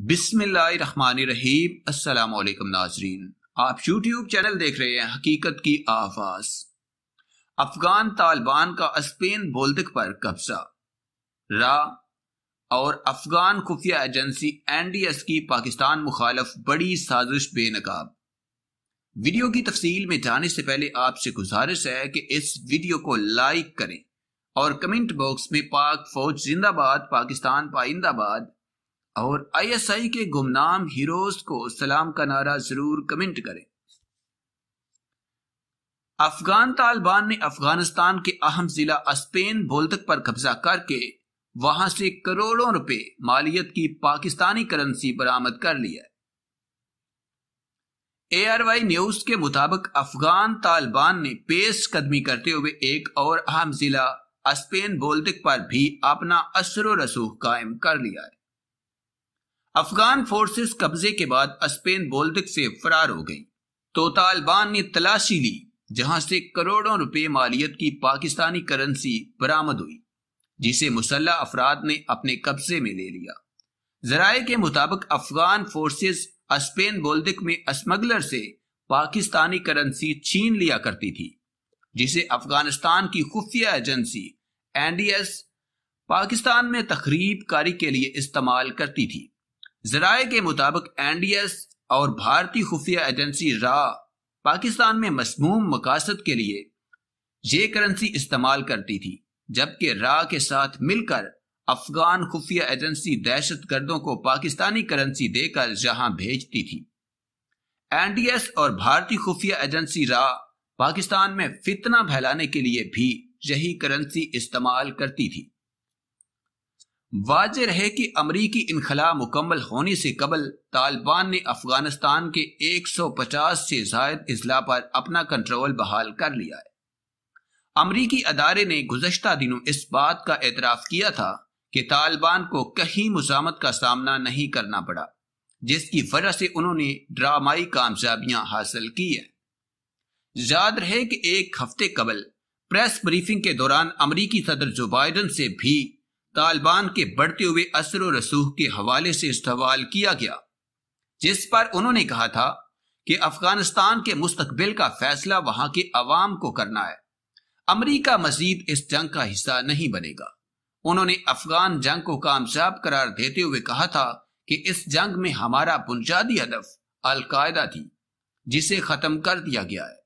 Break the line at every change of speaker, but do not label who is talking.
अस्सलाम वालेकुम नाजरीन आप यूट्यूब चैनल देख रहे हैं हकीकत की आवाज अफगान तालिबान का स्पेन बोल्दक पर कब्जा रा और अफगान खुफिया एजेंसी एनडीएस की पाकिस्तान मुखालफ बड़ी साजिश बेनकाब वीडियो की तफसील में जाने से पहले आपसे गुजारिश है कि इस वीडियो को लाइक करें और कमेंट बॉक्स में पाक फौज जिंदाबाद पाकिस्तान पाइंदाबाद और आईएसआई के गुमनाम हीरोज को सलाम का नारा जरूर कमेंट करें अफगान तालिबान ने अफगानिस्तान के अहम जिला अस्पेन बोलतक पर कब्जा करके वहां से करोड़ों रुपए मालियत की पाकिस्तानी करेंसी बरामद कर लिया एआरवाई न्यूज के मुताबिक अफगान तालिबान ने पेश कदमी करते हुए एक और अहम जिला अस्पेन बोलतक पर भी अपना असर रसूख कायम कर लिया है अफगान फोर्सेस कब्जे के बाद स्पेन बोल्दिक से फरार हो गई तो तालिबान ने तलाशी ली जहां से करोड़ों रुपए मालियत की पाकिस्तानी करेंसी बरामद हुई जिसे मुसल्ला अफराद ने अपने कब्जे में ले लिया जराये के मुताबिक अफगान फोर्सेस स्पेन बोल्दिक में स्मगलर से पाकिस्तानी करेंसी छीन लिया करती थी जिसे अफगानिस्तान की खुफिया एजेंसी एनडीएस पाकिस्तान में तकरीब कारी के लिए इस्तेमाल करती थी जराये के मुताबिक एनडीएस और भारतीय खुफिया एजेंसी रा पाकिस्तान में मसमूम मकासद के लिए ये करेंसी इस्तेमाल करती थी जबकि रा के साथ मिलकर अफगान खुफिया एजेंसी दहशत गर्दों को पाकिस्तानी करेंसी देकर जहां भेजती थी एनडीएस और भारतीय खुफिया एजेंसी रा पाकिस्तान में फितना फैलाने के लिए भी यही करेंसी इस्तेमाल करती थी वाजर है कि अमरीकी इनखला मुकम्मल होने से कबल तालिबान ने अफगानिस्तान के 150 से जायद अजला पर अपना कंट्रोल बहाल कर लिया है अमरीकी अदारे ने गुजशत दिनों इस बात का एतराफ़ किया था कि तालिबान को कहीं मुजामत का सामना नहीं करना पड़ा जिसकी वजह से उन्होंने ड्रामाई कामयाबियां हासिल की हैं याद रहे कि एक हफ्ते कबल प्रेस ब्रीफिंग के दौरान अमरीकी सदर जो बाइडन से भी तालिबान के बढ़ते हुए असर रसूख के हवाले से सवाल किया गया जिस पर उन्होंने कहा था कि अफगानिस्तान के मुस्तबिल का फैसला वहां के अवाम को करना है अमरीका मजीद इस जंग का हिस्सा नहीं बनेगा उन्होंने अफगान जंग को कामयाब करार देते हुए कहा था कि इस जंग में हमारा बुनियादी हदफ अलकायदा थी जिसे खत्म कर दिया गया है